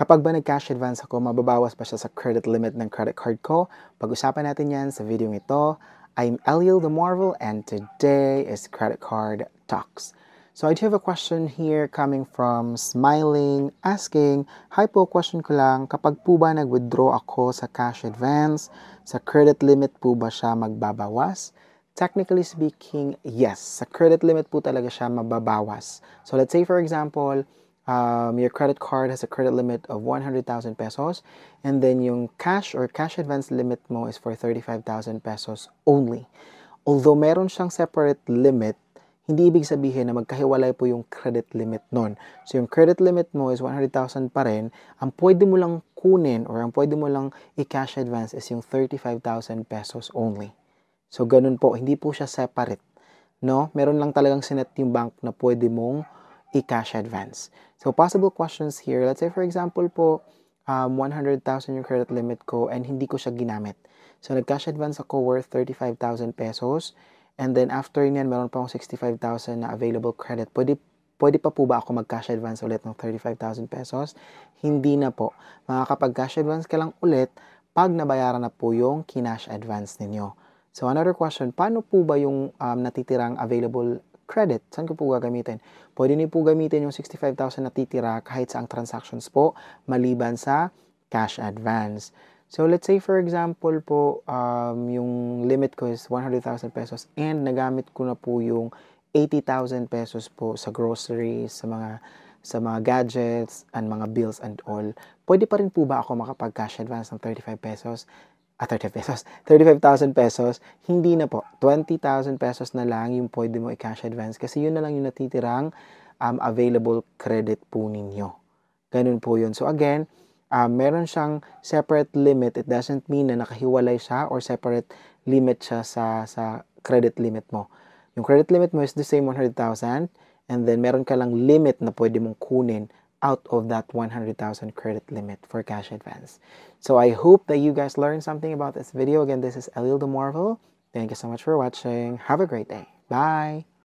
Kapag ba nag-cash advance ako, mababawas pa siya sa credit limit ng credit card ko? Pag-usapan natin yan sa video ito. I'm Eliel the Marvel and today is Credit Card Talks. So I do have a question here coming from Smiling asking, Hi po, question ko lang, kapag po ba nag-withdraw ako sa cash advance, sa credit limit po ba siya magbabawas? Technically speaking, yes. Sa credit limit po talaga siya mababawas. So let's say for example, um, your credit card has a credit limit of 100,000 pesos and then yung cash or cash advance limit mo is for 35,000 pesos only. Although meron siyang separate limit, hindi ibig sabihin na magkahiwalay po yung credit limit nun. So yung credit limit mo is 100,000 pa rin. Ang pwede mo lang kunin or ang pwede mo lang i-cash advance is yung 35,000 pesos only. So ganun po, hindi po siya separate. No? Meron lang talagang sinet yung bank na pwede mong i-cash advance. So, possible questions here. Let's say, for example po, um, 100,000 yung credit limit ko and hindi ko siya ginamit. So, nag-cash advance ako worth 35,000 pesos. And then, after niyan, meron pa akong 65,000 na available credit. Pwede, pwede pa po ba ako mag-cash advance ulit ng 35,000 pesos? Hindi na po. Makakapag-cash advance ka lang ulit pag nabayaran na po yung kinash advance ninyo. So, another question, paano po ba yung um, natitirang available credit. Saan ko po gagamitin? Pwede niyo po gamitin yung 65,000 na titira kahit sa ang transactions po maliban sa cash advance. So let's say for example po um, yung limit ko is 100,000 pesos and nagamit ko na po yung 80,000 pesos po sa groceries, sa mga sa mga gadgets and mga bills and all. Pwede pa rin po ba ako makapag-cash advance ng 35 pesos? ah, 30 pesos, 35,000 pesos, hindi na po, 20,000 pesos na lang yung pwede mo i-cash advance kasi yun na lang yung natitirang um, available credit po ninyo. Ganun po yun. So again, uh, meron siyang separate limit. It doesn't mean na nakahiwalay siya or separate limit siya sa, sa credit limit mo. Yung credit limit mo is the same 100,000 and then meron ka lang limit na pwede mong kunin out of that 100,000 credit limit for cash advance. So I hope that you guys learned something about this video. Again, this is Elil de Marvel. Thank you so much for watching. Have a great day. Bye.